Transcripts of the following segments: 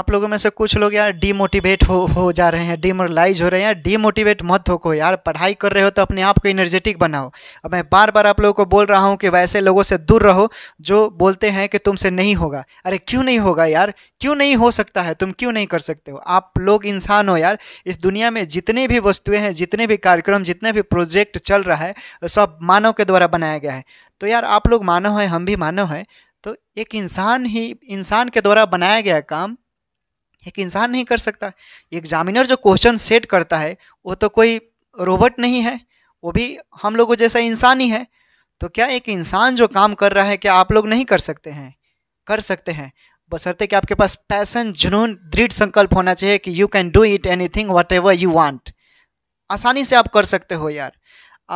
आप लोगों में से कुछ लोग यार डीमोटिवेट हो हो जा रहे हैं डीमोरलाइज हो रहे हैं डीमोटिवेट मत हो यार पढ़ाई कर रहे हो तो अपने आप को एनर्जेटिक बनाओ अब मैं बार बार आप लोगों को बोल रहा हूँ कि वैसे लोगों से दूर रहो जो बोलते हैं कि तुमसे नहीं होगा अरे क्यों नहीं होगा यार क्यों नहीं हो सकता है तुम क्यों नहीं कर सकते हो आप लोग इंसान हो यार इस दुनिया में जितने भी वस्तुएँ हैं जितने भी कार्यक्रम जितने भी प्रोजेक्ट चल रहा है सब मानव के द्वारा बनाया गया है तो यार आप लोग मानव हैं हम भी मानव हैं तो एक इंसान ही इंसान के द्वारा बनाया गया काम एक इंसान नहीं कर सकता एग्जामिनर जो क्वेश्चन सेट करता है वो तो कोई रोबोट नहीं है वो भी हम लोगों जैसा इंसान ही है तो क्या एक इंसान जो काम कर रहा है क्या आप लोग नहीं कर सकते हैं कर सकते हैं बसरते कि आपके पास पैसन जुनून दृढ़ संकल्प होना चाहिए कि you can do it anything whatever you want आसानी से आप कर सकते हो यार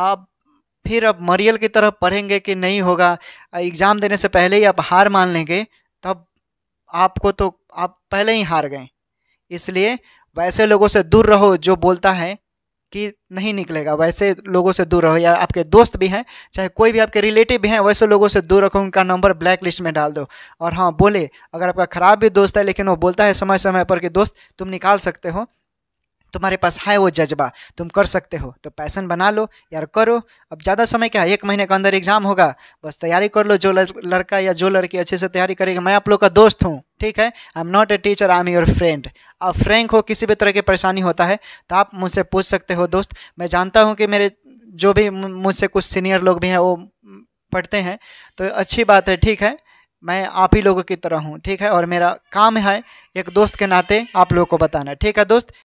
आप फिर अब मरियल की तरह पढ़ेंगे कि नहीं होगा एग्ज़ाम देने से पहले ही आप हार मान लेंगे तब आपको तो आप पहले ही हार गए इसलिए वैसे लोगों से दूर रहो जो बोलता है कि नहीं निकलेगा वैसे लोगों से दूर रहो या आपके दोस्त भी हैं चाहे कोई भी आपके रिलेटिव भी हैं वैसे लोगों से दूर रखो उनका नंबर ब्लैक लिस्ट में डाल दो और हाँ बोले अगर आपका ख़राब भी दोस्त है लेकिन वो बोलता है समय समय पर कि दोस्त तुम निकाल सकते हो तुम्हारे पास है वो जज्बा तुम कर सकते हो तो पैसन बना लो यार करो अब ज़्यादा समय क्या है एक महीने के अंदर एग्ज़ाम होगा बस तैयारी कर लो जो लड़का या जो लड़की अच्छे से तैयारी करेगी मैं आप लोग का दोस्त हूँ ठीक है I am not a teacher I am your friend आप फ्रेंक हो किसी भी तरह की परेशानी होता है तो आप मुझसे पूछ सकते हो दोस्त मैं जानता हूँ कि मेरे जो भी मुझसे कुछ सीनियर लोग भी हैं वो पढ़ते हैं तो अच्छी बात है ठीक है मैं आप ही लोगों की तरह हूँ ठीक है और मेरा काम है एक दोस्त के नाते आप लोगों को बताना ठीक है दोस्त